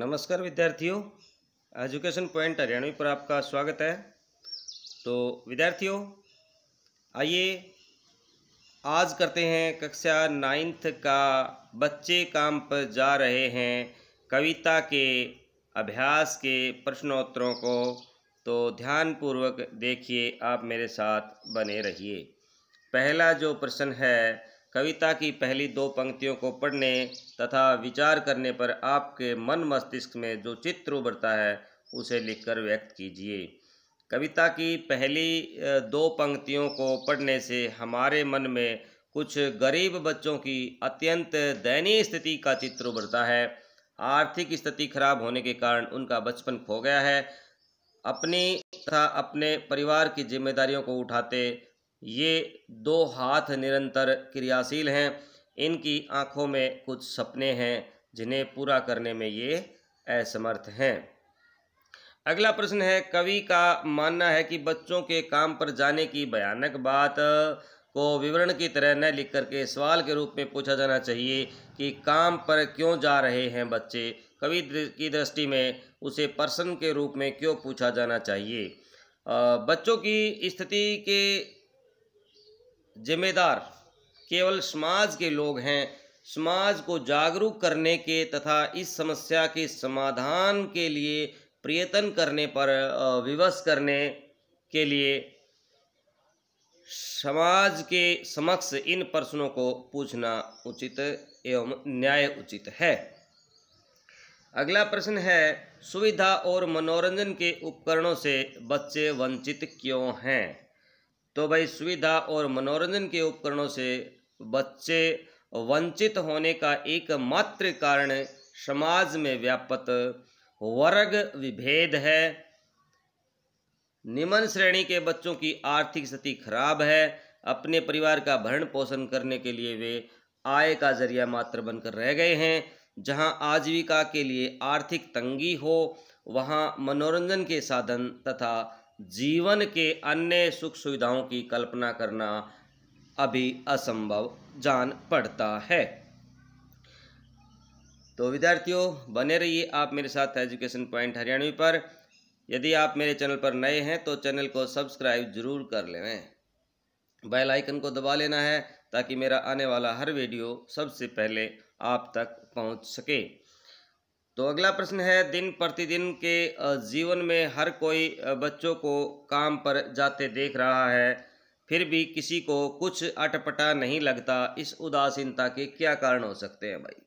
नमस्कार विद्यार्थियों education point Haryanvi पर आपका स्वागत है तो विद्यार्थियों आइए आज करते हैं कक्षा नाइन्थ का बच्चे काम पर जा रहे हैं कविता के अभ्यास के प्रश्नोत्तरों को तो ध्यानपूर्वक देखिए आप मेरे साथ बने रहिए पहला जो प्रश्न है कविता की पहली दो पंक्तियों को पढ़ने तथा विचार करने पर आपके मन मस्तिष्क में जो चित्र उभरता है उसे लिखकर व्यक्त कीजिए कविता की पहली दो पंक्तियों को पढ़ने से हमारे मन में कुछ गरीब बच्चों की अत्यंत दयनीय स्थिति का चित्र उभरता है आर्थिक स्थिति खराब होने के कारण उनका बचपन खो गया है अपनी तथा अपने परिवार की जिम्मेदारियों को उठाते ये दो हाथ निरंतर क्रियाशील हैं इनकी आँखों में कुछ सपने हैं जिन्हें पूरा करने में ये असमर्थ हैं अगला प्रश्न है कवि का मानना है कि बच्चों के काम पर जाने की भयानक बात को विवरण की तरह न लिख करके सवाल के रूप में पूछा जाना चाहिए कि काम पर क्यों जा रहे हैं बच्चे कवि की दृष्टि में उसे पर्सन के रूप में क्यों पूछा जाना चाहिए बच्चों की स्थिति के जिम्मेदार केवल समाज के लोग हैं समाज को जागरूक करने के तथा इस समस्या के समाधान के लिए प्रयत्न करने पर विवश करने के लिए समाज के समक्ष इन प्रश्नों को पूछना उचित एवं न्याय उचित है अगला प्रश्न है सुविधा और मनोरंजन के उपकरणों से बच्चे वंचित क्यों हैं तो भाई सुविधा और मनोरंजन के उपकरणों से बच्चे वंचित होने का एकमात्र कारण समाज में व्यापक वर्ग विभेद है निम्न श्रेणी के बच्चों की आर्थिक स्थिति खराब है अपने परिवार का भरण पोषण करने के लिए वे आय का जरिया मात्र बनकर रह गए हैं जहां आजीविका के लिए आर्थिक तंगी हो वहां मनोरंजन के साधन तथा जीवन के अन्य सुख सुविधाओं की कल्पना करना अभी असंभव जान पड़ता है तो विद्यार्थियों बने रहिए आप मेरे साथ एजुकेशन पॉइंट हरियाणवी पर यदि आप मेरे चैनल पर नए हैं तो चैनल को सब्सक्राइब जरूर कर लें बेल आइकन को दबा लेना है ताकि मेरा आने वाला हर वीडियो सबसे पहले आप तक पहुंच सके तो अगला प्रश्न है दिन प्रतिदिन के जीवन में हर कोई बच्चों को काम पर जाते देख रहा है फिर भी किसी को कुछ अटपटा नहीं लगता इस उदासीनता के क्या कारण हो सकते हैं भाई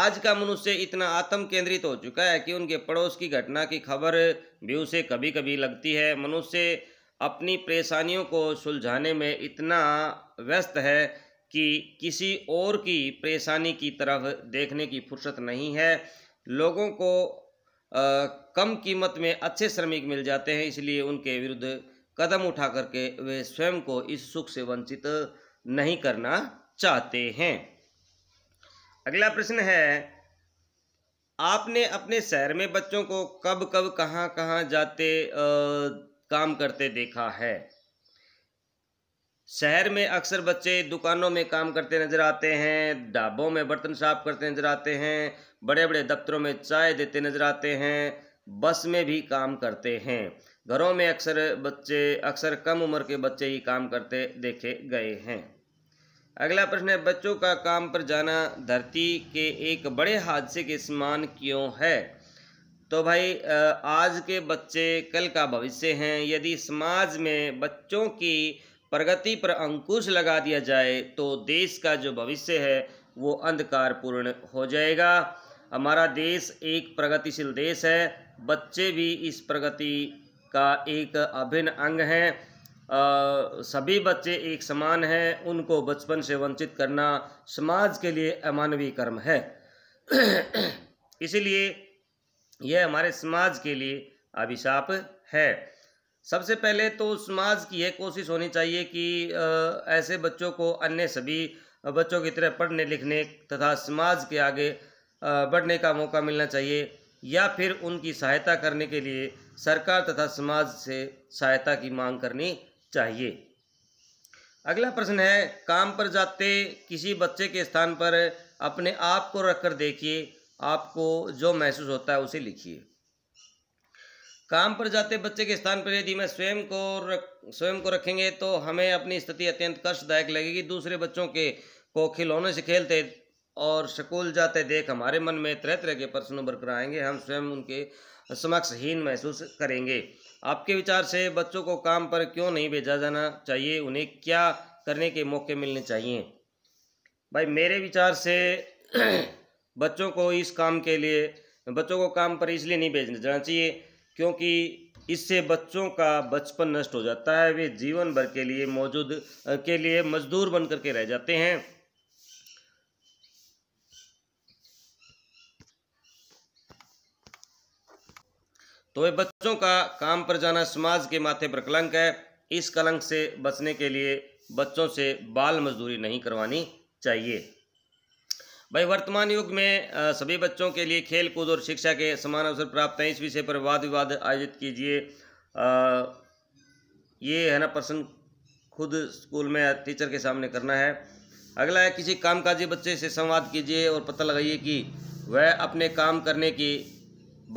आज का मनुष्य इतना आत्म केंद्रित हो चुका है कि उनके पड़ोस की घटना की खबर भी उसे कभी कभी लगती है मनुष्य अपनी परेशानियों को सुलझाने में इतना व्यस्त है कि किसी और की परेशानी की तरफ देखने की फुर्सत नहीं है लोगों को आ, कम कीमत में अच्छे श्रमिक मिल जाते हैं इसलिए उनके विरुद्ध कदम उठा करके वे स्वयं को इस सुख से वंचित नहीं करना चाहते हैं अगला प्रश्न है आपने अपने शहर में बच्चों को कब कब कहाँ कहाँ जाते आ, काम करते देखा है शहर में अक्सर बच्चे दुकानों में काम करते नजर आते हैं ढाबों में बर्तन साफ करते नजर आते हैं बड़े बड़े दफ्तरों में चाय देते नजर आते हैं बस में भी काम करते हैं घरों में अक्सर बच्चे अक्सर कम उम्र के बच्चे ही काम करते देखे गए हैं अगला प्रश्न है बच्चों का काम पर जाना धरती के एक बड़े हादसे के समान क्यों है तो भाई आज के बच्चे कल का भविष्य हैं यदि समाज में बच्चों की प्रगति पर अंकुश लगा दिया जाए तो देश का जो भविष्य है वो अंधकारपूर्ण हो जाएगा हमारा देश एक प्रगतिशील देश है बच्चे भी इस प्रगति का एक अभिन्न अंग हैं सभी बच्चे एक समान हैं उनको बचपन से वंचित करना समाज के लिए अमानवीय कर्म है इसलिए यह हमारे समाज के लिए अभिशाप है सबसे पहले तो समाज की यह कोशिश होनी चाहिए कि ऐसे बच्चों को अन्य सभी बच्चों की तरह पढ़ने लिखने तथा समाज के आगे बढ़ने का मौका मिलना चाहिए या फिर उनकी सहायता करने के लिए सरकार तथा समाज से सहायता की मांग करनी चाहिए अगला प्रश्न है काम पर जाते किसी बच्चे के स्थान पर अपने आप को रख कर देखिए आपको जो महसूस होता है उसे लिखिए काम पर जाते बच्चे के स्थान पर यदि मैं स्वयं को रख स्वयं को रखेंगे तो हमें अपनी स्थिति अत्यंत कष्टदायक लगेगी दूसरे बच्चों के को खिलौने से खेलते और स्कूल जाते देख हमारे मन में तरह तरह के प्रश्न उभर कर आएंगे हम स्वयं उनके समक्ष हीन महसूस करेंगे आपके विचार से बच्चों को काम पर क्यों नहीं भेजा जाना चाहिए उन्हें क्या करने के मौके मिलने चाहिए भाई मेरे विचार से बच्चों को इस काम के लिए बच्चों को काम पर इसलिए नहीं भेजना चाहिए क्योंकि इससे बच्चों का बचपन नष्ट हो जाता है वे जीवन भर के लिए मौजूद के लिए मजदूर बन करके रह जाते हैं तो ये बच्चों का काम पर जाना समाज के माथे पर कलंक है इस कलंक से बचने के लिए बच्चों से बाल मजदूरी नहीं करवानी चाहिए भाई वर्तमान युग में सभी बच्चों के लिए खेल कूद और शिक्षा के समान अवसर प्राप्त हैं इस विषय पर वाद विवाद आयोजित कीजिए ये है ना प्रश्न खुद स्कूल में टीचर के सामने करना है अगला है किसी कामकाजी बच्चे से संवाद कीजिए और पता लगाइए कि वह अपने काम करने की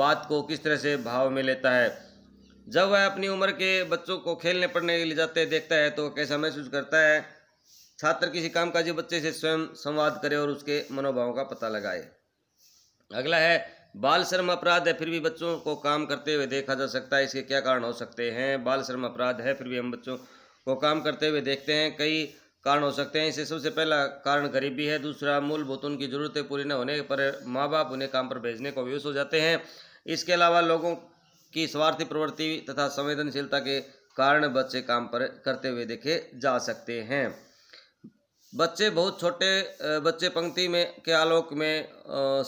बात को किस तरह से भाव में लेता है जब वह अपनी उम्र के बच्चों को खेलने पढ़ने के लिए जाते देखता है तो कैसा महसूस करता है छात्र किसी काम काज बच्चे से स्वयं संवाद करे और उसके मनोभाव का पता लगाए अगला है बाल श्रम अपराध है फिर भी बच्चों को काम करते हुए देखा जा सकता है इसके क्या कारण हो सकते हैं बाल श्रम अपराध है फिर भी हम बच्चों को काम करते हुए देखते हैं कई कारण हो सकते हैं इससे सबसे पहला कारण गरीबी है दूसरा मूलभूत उनकी ज़रूरतें पूरी न होने पर माँ बाप उन्हें काम पर भेजने को व्यूस हो जाते हैं इसके अलावा लोगों की स्वार्थी प्रवृत्ति तथा संवेदनशीलता के कारण बच्चे काम पर करते हुए देखे जा सकते हैं बच्चे बहुत छोटे बच्चे पंक्ति में के आलोक में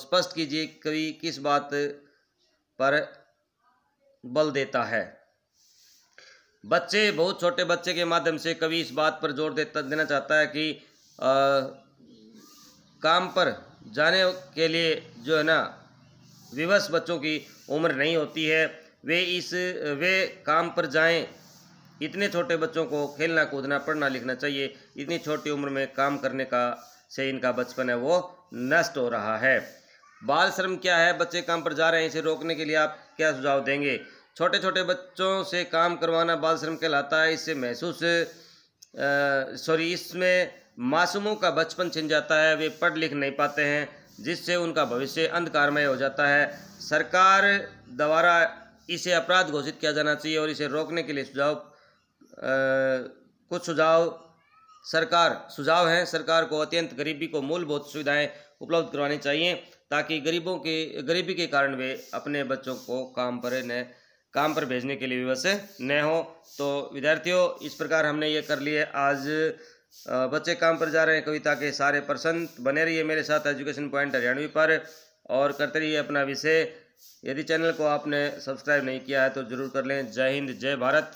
स्पष्ट कीजिए कवि किस बात पर बल देता है बच्चे बहुत छोटे बच्चे के माध्यम से कवि इस बात पर जोर देता देना चाहता है कि आ, काम पर जाने के लिए जो है ना विवश बच्चों की उम्र नहीं होती है वे इस वे काम पर जाएं इतने छोटे बच्चों को खेलना कूदना पढ़ना लिखना चाहिए इतनी छोटी उम्र में काम करने का से इनका बचपन है वो नष्ट हो रहा है बाल श्रम क्या है बच्चे काम पर जा रहे हैं इसे रोकने के लिए आप क्या सुझाव देंगे छोटे छोटे बच्चों से काम करवाना बाल श्रम कहलाता है इससे महसूस सॉरी इसमें मासूमों का बचपन छिन जाता है वे पढ़ लिख नहीं पाते हैं जिससे उनका भविष्य अंधकारमय हो जाता है सरकार द्वारा इसे अपराध घोषित किया जाना चाहिए और इसे रोकने के लिए सुझाव कुछ सुझाव सरकार सुझाव हैं सरकार को अत्यंत गरीबी को मूलभूत सुविधाएं उपलब्ध करवानी चाहिए ताकि गरीबों के गरीबी के कारण वे अपने बच्चों को काम पर न काम पर भेजने के लिए विवश न हो तो विद्यार्थियों इस प्रकार हमने ये कर लिए आज बच्चे काम पर जा रहे हैं कविता के सारे प्रसन्न बने रहिए मेरे साथ एजुकेशन पॉइंट हरियाणवी पर और करते रहिए अपना विषय यदि चैनल को आपने सब्सक्राइब नहीं किया है तो ज़रूर कर लें जय हिंद जय भारत